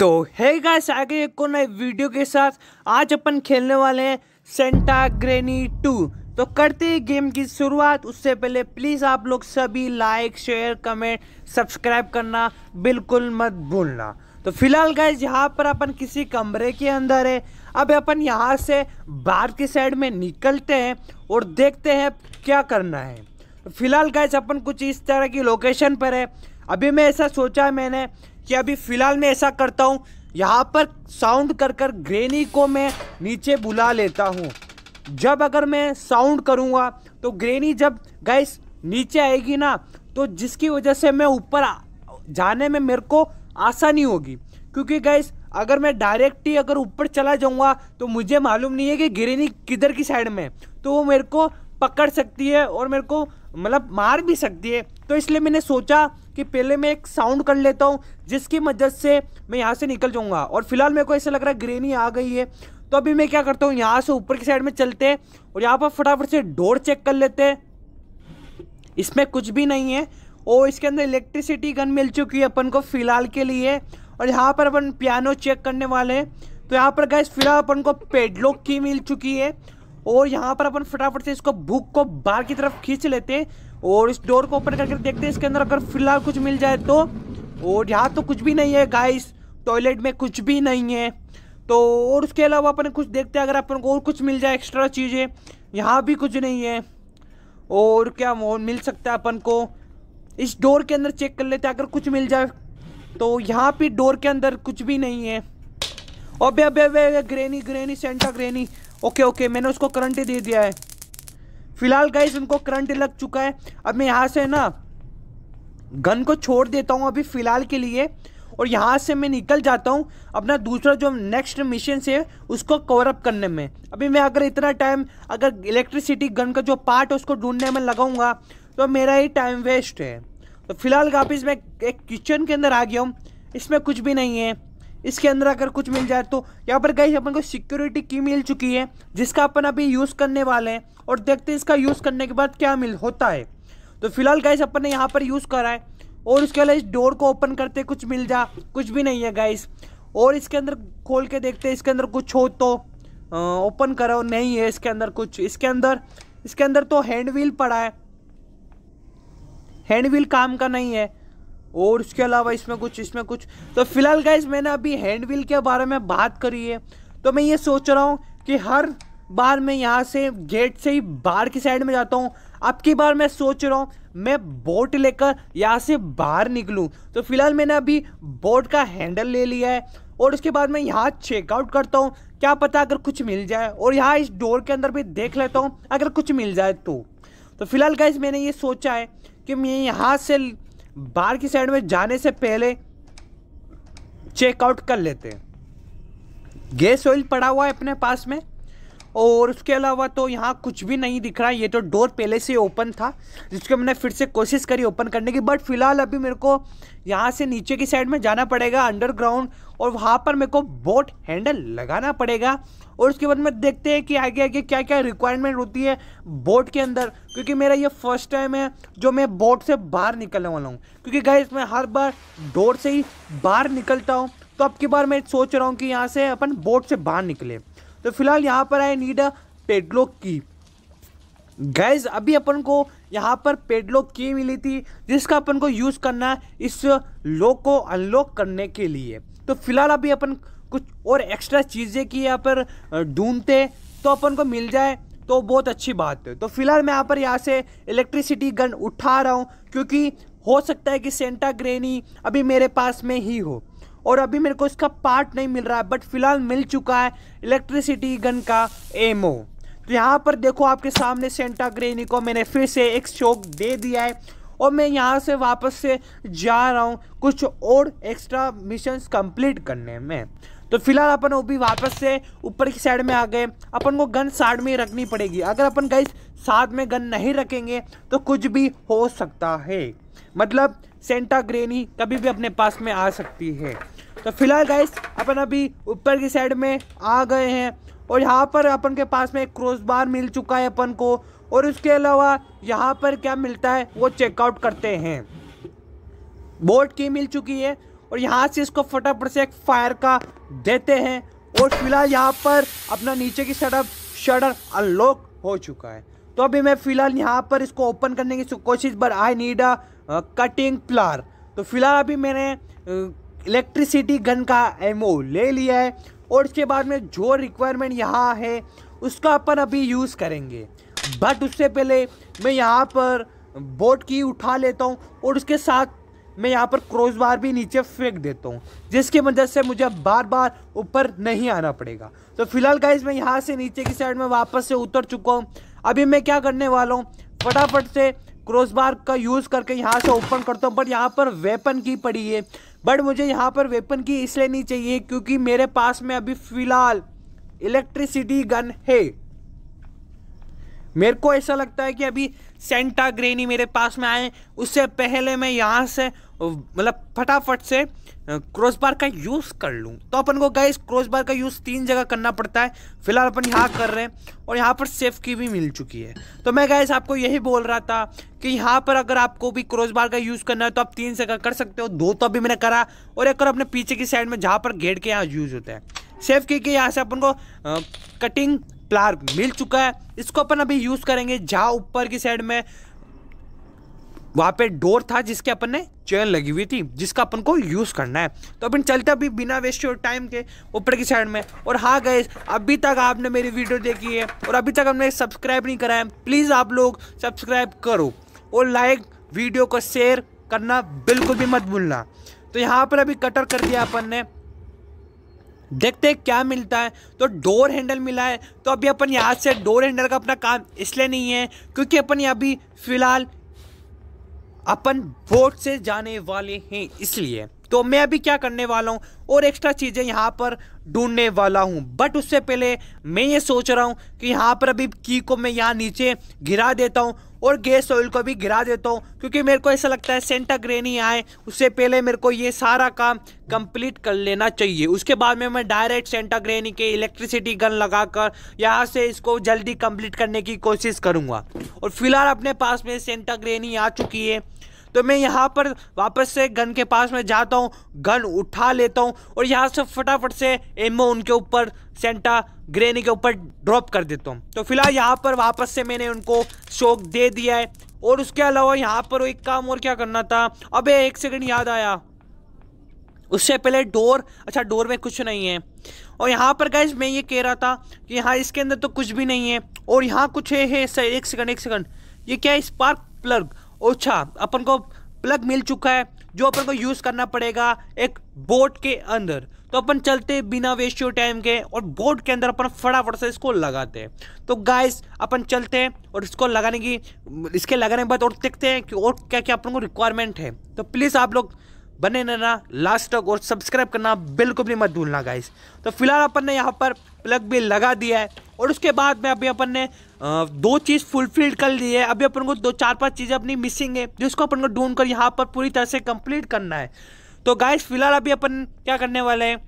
तो है गाइस आगे एक नए वीडियो के साथ आज अपन खेलने वाले हैं सेंटा ग्रेनी टू तो करते हैं गेम की शुरुआत उससे पहले प्लीज़ आप लोग सभी लाइक शेयर कमेंट सब्सक्राइब करना बिल्कुल मत भूलना तो फिलहाल गाइज यहाँ पर अपन किसी कमरे के अंदर है अब अपन यहाँ से बाहर की साइड में निकलते हैं और देखते हैं क्या करना है तो फिलहाल गाइज अपन कुछ इस तरह की लोकेशन पर है अभी मैं ऐसा सोचा मैंने कि अभी फिलहाल मैं ऐसा करता हूँ यहाँ पर साउंड कर कर ग्रेनी को मैं नीचे बुला लेता हूँ जब अगर मैं साउंड करूँगा तो ग्रेनी जब गैस नीचे आएगी ना तो जिसकी वजह से मैं ऊपर जाने में मेरे को आसानी होगी क्योंकि गैस अगर मैं डायरेक्ट ही अगर ऊपर चला जाऊँगा तो मुझे मालूम नहीं है कि ग्रेनी किधर की साइड में है तो वो मेरे को पकड़ सकती है और मेरे को मतलब मार भी सकती है तो इसलिए मैंने सोचा कि पहले मैं एक साउंड कर लेता हूँ जिसकी मदद से मैं यहाँ से निकल जाऊँगा और फिलहाल मेरे को ऐसा लग रहा है ग्रेनी आ गई है तो अभी मैं क्या करता हूँ यहाँ से ऊपर की साइड में चलते हैं और यहाँ पर फटाफट से डोर चेक कर लेते हैं इसमें कुछ भी नहीं है और इसके अंदर इलेक्ट्रिसिटी गन मिल चुकी है अपन को फ़िलहाल के लिए और यहाँ पर अपन पियानो चेक करने वाले हैं तो यहाँ पर गैस फिलहाल अपन को पेडलॉक की मिल चुकी है और यहाँ पर अपन फटाफट से इसको बुक को बाहर की तरफ खींच लेते और इस डोर को ओपन करके देखते इसके अंदर अगर फिलहाल कुछ मिल जाए तो और यहाँ तो कुछ भी नहीं है गाइस टॉयलेट में कुछ भी नहीं है तो और उसके अलावा अपन कुछ देखते हैं अगर अपन को और कुछ मिल जाए एक्स्ट्रा चीज़ें यहाँ भी कुछ नहीं है और क्या मिल सकता है अपन को इस डोर के अंदर चेक कर लेते हैं अगर कुछ मिल जाए तो यहाँ पर डोर के अंदर कुछ भी नहीं है अबे अबे अबे granny granny Santa granny okay okay मैंने उसको करंट ही दे दिया है फिलहाल गाइज उनको करंट लग चुका है अब मैं यहाँ से ना गन को छोड़ देता हूँ अभी फ़िलहाल के लिए और यहाँ से मैं निकल जाता हूँ अपना दूसरा जो नेक्स्ट मिशन से उसको कवरअप करने में अभी मैं अगर इतना टाइम अगर इलेक्ट्रिसिटी गन का जो पार्ट है उसको ढूंढने में लगाऊंगा तो मेरा ही टाइम वेस्ट है तो फिलहाल वापिस मैं एक किचन के अंदर आ गया हूँ इसमें कुछ भी नहीं है इसके अंदर अगर कुछ मिल जाए तो यहाँ पर गाइज अपन को सिक्योरिटी की मिल चुकी है जिसका अपन अभी यूज़ करने वाले हैं और देखते हैं इसका यूज़ करने के बाद क्या मिल होता है तो फिलहाल गैस अपन ने यहाँ पर यूज़ करा है और उसके अलावा इस डोर को ओपन करते कुछ मिल जा कुछ भी नहीं है गाइस और इसके अंदर खोल के देखते इसके अंदर कुछ हो तो ओपन करो नहीं है इसके अंदर कुछ इसके अंदर इसके अंदर तो हैंडवील पड़ा है हैंडवील काम का नहीं है और उसके अलावा इसमें कुछ इसमें कुछ तो फिलहाल गाइज मैंने अभी हैंड व्हील के बारे में बात करी है तो मैं ये सोच रहा हूँ कि हर बार मैं यहाँ से गेट से ही बाहर की साइड में जाता हूँ अब की बार मैं सोच रहा हूँ मैं बोट लेकर यहाँ से बाहर निकलूँ तो फिलहाल मैंने अभी बोट का हैंडल ले लिया है और उसके बाद मैं यहाँ चेकआउट करता हूँ क्या पता अगर कुछ मिल जाए और यहाँ इस डोर के अंदर भी देख लेता हूँ अगर कुछ मिल जाए तो तो फिलहाल गाइज मैंने ये सोचा है कि मैं यहाँ से बाहर की साइड में जाने से पहले चेकआउट कर लेते हैं गैस ऑयल पड़ा हुआ है अपने पास में और उसके अलावा तो यहाँ कुछ भी नहीं दिख रहा है ये तो डोर पहले से ओपन था जिसको मैंने फिर से कोशिश करी ओपन करने की बट फिलहाल अभी मेरे को यहाँ से नीचे की साइड में जाना पड़ेगा अंडरग्राउंड और वहाँ पर मेरे को बोट हैंडल लगाना पड़ेगा और उसके बाद में देखते हैं कि आगे आगे क्या क्या रिक्वायरमेंट होती है बोट के अंदर क्योंकि मेरा ये फर्स्ट टाइम है जो मैं बोट से बाहर निकलने वाला हूँ क्योंकि गए मैं हर बार डोर से ही बाहर निकलता हूँ तो अब की बार मैं सोच रहा हूँ कि यहाँ से अपन बोट से बाहर निकले तो फिलहाल यहाँ पर आई नीड अ पेडलॉक की गैज अभी अपन को यहाँ पर पेडलॉक की मिली थी जिसका अपन को यूज़ करना है इस लॉक को अनलॉक करने के लिए तो फिलहाल अभी अपन कुछ और एक्स्ट्रा चीज़ें की यहाँ पर ढूंढते तो अपन को मिल जाए तो बहुत अच्छी बात है तो फिलहाल मैं यहाँ पर यहाँ से इलेक्ट्रिसिटी गन उठा रहा हूँ क्योंकि हो सकता है कि सेंटा ग्रेनी अभी मेरे पास में ही हो और अभी मेरे को इसका पार्ट नहीं मिल रहा है बट फिलहाल मिल चुका है इलेक्ट्रिसिटी गन का एमओ तो यहाँ पर देखो आपके सामने सेंटा ग्रेनी को मैंने फिर से एक शौक दे दिया है और मैं यहाँ से वापस से जा रहा हूँ कुछ और एक्स्ट्रा मिशंस कंप्लीट करने में तो फिलहाल अपन वो भी वापस से ऊपर की साइड में आ गए अपन को गन साइड में ही रखनी पड़ेगी अगर अपन गई साथ में गन नहीं रखेंगे तो कुछ भी हो सकता है मतलब सेंटा ग्रेनी कभी भी अपने पास में आ सकती है तो फिलहाल गाइस अपन अभी ऊपर की साइड में आ गए हैं और यहाँ पर अपन के पास में एक क्रॉस बार मिल चुका है अपन को और उसके अलावा यहाँ पर क्या मिलता है वो चेकआउट करते हैं बोर्ड की मिल चुकी है और यहाँ से इसको फटाफट से एक फायर का देते हैं और फिलहाल यहाँ पर अपना नीचे की सड़क शटर अनलॉक हो चुका है तो अभी मैं फ़िलहाल यहाँ पर इसको ओपन करने की कोशिश पर आई नीड अ कटिंग प्लार तो फिलहाल अभी मैंने uh, इलेक्ट्रिसिटी गन का एमओ ले लिया है और उसके बाद में जो रिक्वायरमेंट यहाँ है उसका अपन अभी यूज़ करेंगे बट उससे पहले मैं यहाँ पर बोट की उठा लेता हूँ और उसके साथ मैं यहाँ पर क्रॉस बार भी नीचे फेंक देता हूँ जिसकी मदद से मुझे बार बार ऊपर नहीं आना पड़ेगा तो फिलहाल गाइज मैं यहाँ से नीचे की साइड में वापस से उतर चुका हूँ अभी मैं क्या करने वाला हूँ फटाफट से क्रॉस बार का यूज़ करके यहाँ से ओपन करता हूँ बट यहाँ पर वेपन की पड़ी है बट मुझे यहाँ पर वेपन की इसलिए नहीं चाहिए क्योंकि मेरे पास में अभी फ़िलहाल इलेक्ट्रिसिटी गन है मेरे को ऐसा लगता है कि अभी सेंटा ग्रेनी मेरे पास में आए उससे पहले मैं यहाँ से मतलब फटाफट से क्रॉस बार का यूज़ कर लूँ तो अपन को गाइस क्रॉस बार का यूज़ तीन जगह करना पड़ता है फिलहाल अपन यहाँ कर रहे हैं और यहाँ पर सेफ की भी मिल चुकी है तो मैं गाइस आपको यही बोल रहा था कि यहाँ पर अगर आपको भी क्रॉस बार का यूज़ करना है तो आप तीन जगह कर सकते हो दो तो अभी मैंने करा और एक और अपने पीछे की साइड में जहाँ पर गेट के यहाँ यूज़ होता है सेफ की के यहाँ से अपन को कटिंग प्लार मिल चुका है इसको अपन अभी यूज़ करेंगे जहाँ ऊपर की साइड में वहां पे डोर था जिसके अपन ने चेयर लगी हुई थी जिसका अपन को यूज करना है तो अपन चलते अभी बिना वेस्ट और टाइम के ऊपर की साइड में और हाँ गए अभी तक आपने मेरी वीडियो देखी है और अभी तक हमने सब्सक्राइब नहीं कराया प्लीज आप लोग सब्सक्राइब करो और लाइक वीडियो को शेयर करना बिल्कुल भी मत भूलना तो यहाँ पर अभी कटर कर दिया अपन ने देखते हैं क्या मिलता है तो डोर हैंडल मिला है तो अभी अपन यहाँ से डोर हैंडल का अपना काम इसलिए नहीं है क्योंकि अपन अभी फ़िलहाल अपन बोट से जाने वाले हैं इसलिए तो मैं अभी क्या करने वाला हूँ और एक्स्ट्रा चीज़ें यहाँ पर ढूंढने वाला हूँ बट उससे पहले मैं ये सोच रहा हूँ कि यहाँ पर अभी की को मैं यहाँ नीचे गिरा देता हूँ और गैस ऑयल को भी गिरा देता हूँ क्योंकि मेरे को ऐसा लगता है सेंटा ग्रेनी आए उससे पहले मेरे को ये सारा काम कंप्लीट कर लेना चाहिए उसके बाद में मैं डायरेक्ट सेंटा ग्रेन के इलेक्ट्रिसिटी गन लगाकर यहाँ से इसको जल्दी कंप्लीट करने की कोशिश करूँगा और फिलहाल अपने पास में सेंटा ग्रेनी आ चुकी है तो मैं यहाँ पर वापस से गन के पास में जाता हूँ गन उठा लेता हूँ और यहाँ से फटाफट से एमओ उनके ऊपर सेंटा ग्रेनी के ऊपर ड्रॉप कर देता हूँ तो फिलहाल यहाँ पर वापस से मैंने उनको शोक दे दिया है और उसके अलावा यहाँ पर एक काम और क्या करना था अब एक सेकेंड याद आया उससे पहले डोर अच्छा डोर में कुछ नहीं है और यहाँ पर गैस मैं ये कह रहा था कि यहाँ इसके अंदर तो कुछ भी नहीं है और यहाँ कुछ है, है एक सेकंड एक सेकंड ये क्या है स्पार्क प्लग अच्छा अपन को प्लग मिल चुका है जो अपन को यूज़ करना पड़ेगा एक बोट के अंदर तो अपन चलते बिना वेस्ट टाइम के और बोट के अंदर अपन फटाफट से इसको लगाते हैं तो गाइस अपन चलते हैं और इसको लगाने की इसके लगाने के बाद और देखते हैं कि और क्या क्या अपन को रिक्वायरमेंट है तो प्लीज़ आप लोग बने रहना लास्ट तक और सब्सक्राइब करना बिल्कुल भी मत भूलना गाइस तो फिलहाल अपन ने यहाँ पर प्लग भी लगा दिया है और उसके बाद में अभी अपन ने दो चीज़ फुलफिल कर ली है अभी अपन को दो चार पांच चीज़ें अपनी मिसिंग है जिसको अपन को ढूंढ कर यहाँ पर पूरी तरह से कंप्लीट करना है तो गाइस फिलहाल अभी अपन क्या करने वाले हैं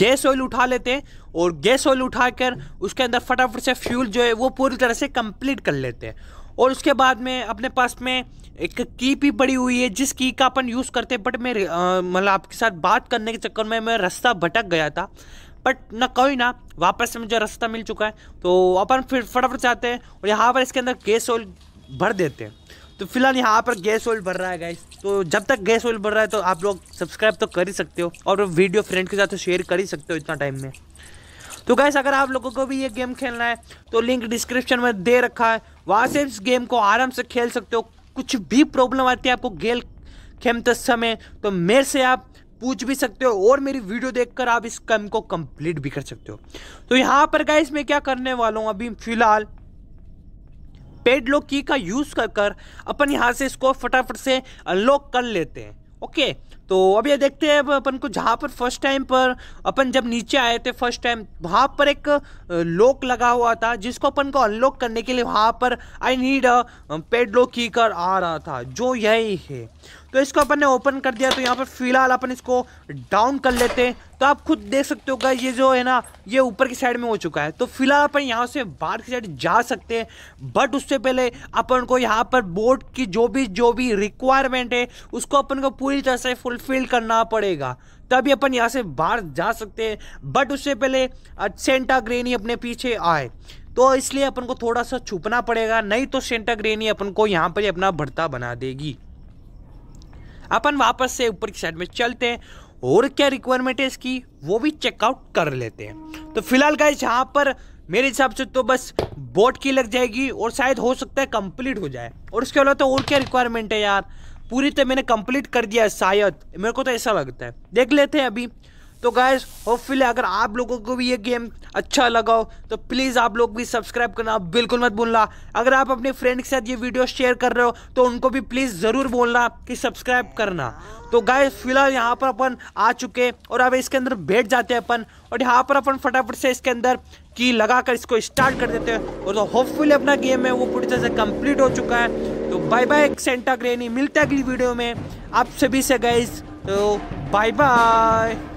गैस ऑयल उठा लेते हैं और गैस ऑयल उठाकर उसके अंदर फटाफट से फ्यूल जो है वो पूरी तरह से कंप्लीट कर लेते हैं और उसके बाद में अपने पास में एक की भी पड़ी हुई है जिस की का अपन यूज़ करते बट मैं मतलब आपके साथ बात करने के चक्कर में मैं रास्ता भटक गया था बट ना कोई ना वापस से मुझे रास्ता मिल चुका है तो अपन फिर फटाफट जाते हैं और यहाँ पर इसके अंदर गैस ऑयल भर देते हैं तो फिलहाल यहाँ पर गैस ऑयल भर रहा है गाइस तो जब तक गैस ऑयल भर रहा है तो आप लोग सब्सक्राइब तो कर ही सकते हो और वीडियो फ्रेंड के साथ शेयर कर ही सकते हो इतना टाइम में तो गैस अगर आप लोगों को भी ये गेम खेलना है तो लिंक डिस्क्रिप्शन में दे रखा है वहाँ से इस गेम को आराम से खेल सकते हो कुछ भी प्रॉब्लम आती है आपको गेल खेमते समय तो मेरे से आप पूछ भी सकते हो और मेरी वीडियो देखकर आप इस कम को कंप्लीट भी कर सकते हो तो यहाँ पर गाइस मैं क्या करने वाला हूँ अभी फिलहाल पेड लॉक की का यूज़ कर कर अपन यहाँ से इसको फटाफट से अनलॉक कर लेते हैं ओके तो अब ये देखते हैं अपन को जहाँ पर फर्स्ट टाइम पर अपन जब नीचे आए थे फर्स्ट टाइम वहाँ पर एक लॉक लगा हुआ था जिसको अपन को अनलॉक करने के लिए वहाँ पर आई नीड पेड लॉक की कर आ रहा था जो यही है तो इसको अपन ने ओपन कर दिया तो यहाँ पर फिलहाल अपन इसको डाउन कर लेते हैं तो आप खुद देख सकते हो गाइस ये जो है ना ये ऊपर की साइड में हो चुका है तो फिलहाल अपन यहाँ से बाहर की साइड जा सकते हैं बट उससे पहले अपन को यहाँ पर बोर्ड की जो भी जो भी रिक्वायरमेंट है उसको अपन को पूरी तरह से फुलफिल करना पड़ेगा तभी अपन यहाँ से बाहर जा सकते हैं बट उससे पहले सेंटा ग्रेनी अपने पीछे आए तो इसलिए अपन को थोड़ा सा छुपना पड़ेगा नहीं तो सेंटा ग्रेनी अपन को यहाँ पर अपना भरता बना देगी अपन वापस से ऊपर की साइड में चलते हैं और क्या रिक्वायरमेंट है इसकी वो भी चेकआउट कर लेते हैं तो फिलहाल गाइज यहाँ पर मेरे हिसाब से तो बस बोट की लग जाएगी और शायद हो सकता है कंप्लीट हो जाए और उसके अलावा तो और क्या रिक्वायरमेंट है यार पूरी तो मैंने कंप्लीट कर दिया शायद मेरे को तो ऐसा लगता है देख लेते हैं अभी तो गाइज होपफुली अगर आप लोगों को भी ये गेम अच्छा लगा हो तो प्लीज़ आप लोग भी सब्सक्राइब करना बिल्कुल मत भूलना अगर आप अपने फ्रेंड के साथ ये वीडियो शेयर कर रहे हो तो उनको भी प्लीज़ ज़रूर बोलना कि सब्सक्राइब करना तो गाय फिलहाल यहाँ पर अपन आ चुके और अब इसके अंदर बैठ जाते हैं अपन और यहाँ पर अपन फटाफट से इसके अंदर की लगा कर इसको स्टार्ट कर देते हैं और तो होपफुली अपना गेम है वो पूरी तरह से कम्प्लीट हो चुका है तो बाय बाय सेंटा ग्रेनी मिलते है अगली वीडियो में आप सभी से गाइज तो बाय बाय